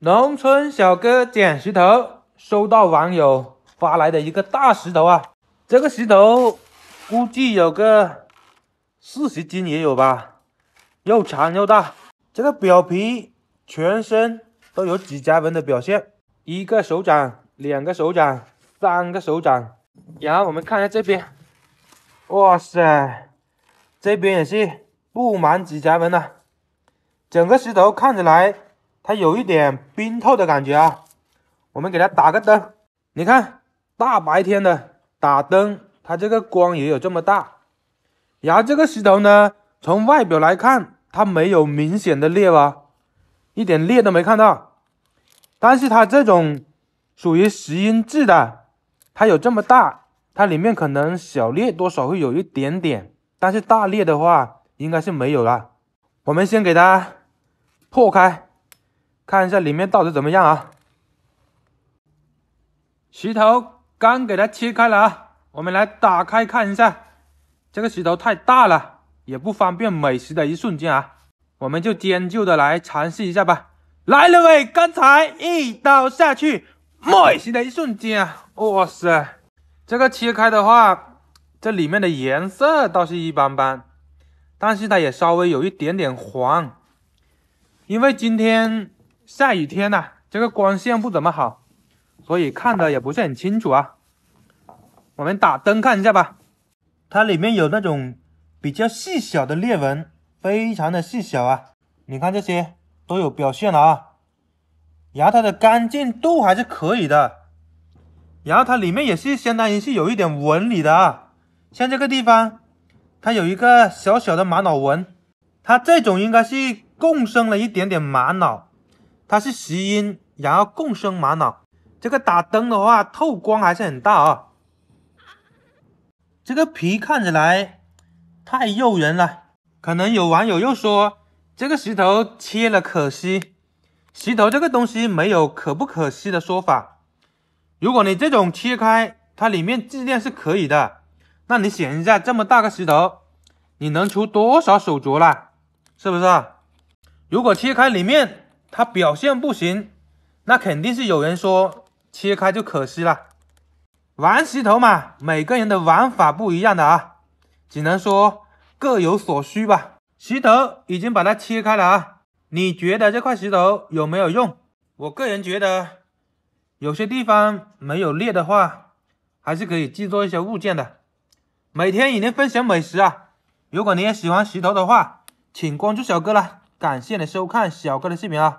农村小哥捡石头，收到网友发来的一个大石头啊！这个石头估计有个四十斤也有吧，又长又大。这个表皮全身都有指甲纹的表现，一个手掌、两个手掌、三个手掌。然后我们看一下这边，哇塞，这边也是布满指甲纹啊！整个石头看起来。它有一点冰透的感觉啊，我们给它打个灯，你看大白天的打灯，它这个光也有这么大。然后这个石头呢，从外表来看，它没有明显的裂吧，一点裂都没看到。但是它这种属于石英质的，它有这么大，它里面可能小裂多少会有一点点，但是大裂的话应该是没有了。我们先给它破开。看一下里面到底怎么样啊？石头刚给它切开了啊，我们来打开看一下。这个石头太大了，也不方便。美食的一瞬间啊，我们就将就的来尝试一下吧。来了喂，刚才一刀下去，美食的一瞬间啊，哇塞，这个切开的话，这里面的颜色倒是一般般，但是它也稍微有一点点黄，因为今天。下雨天呐，这个光线不怎么好，所以看的也不是很清楚啊。我们打灯看一下吧。它里面有那种比较细小的裂纹，非常的细小啊。你看这些都有表现了啊。然后它的干净度还是可以的。然后它里面也是相当于是有一点纹理的啊，像这个地方，它有一个小小的玛瑙纹。它这种应该是共生了一点点玛瑙。它是石英，然后共生玛瑙。这个打灯的话，透光还是很大啊。这个皮看起来太诱人了。可能有网友又说，这个石头切了可惜。石头这个东西没有可不可惜的说法。如果你这种切开，它里面质量是可以的。那你想一下，这么大个石头，你能出多少手镯啦？是不是如果切开里面。它表现不行，那肯定是有人说切开就可惜了。玩石头嘛，每个人的玩法不一样的啊，只能说各有所需吧。石头已经把它切开了啊，你觉得这块石头有没有用？我个人觉得，有些地方没有裂的话，还是可以制作一些物件的。每天与您分享美食啊，如果你也喜欢石头的话，请关注小哥了。感谢你收看小哥的视频啊！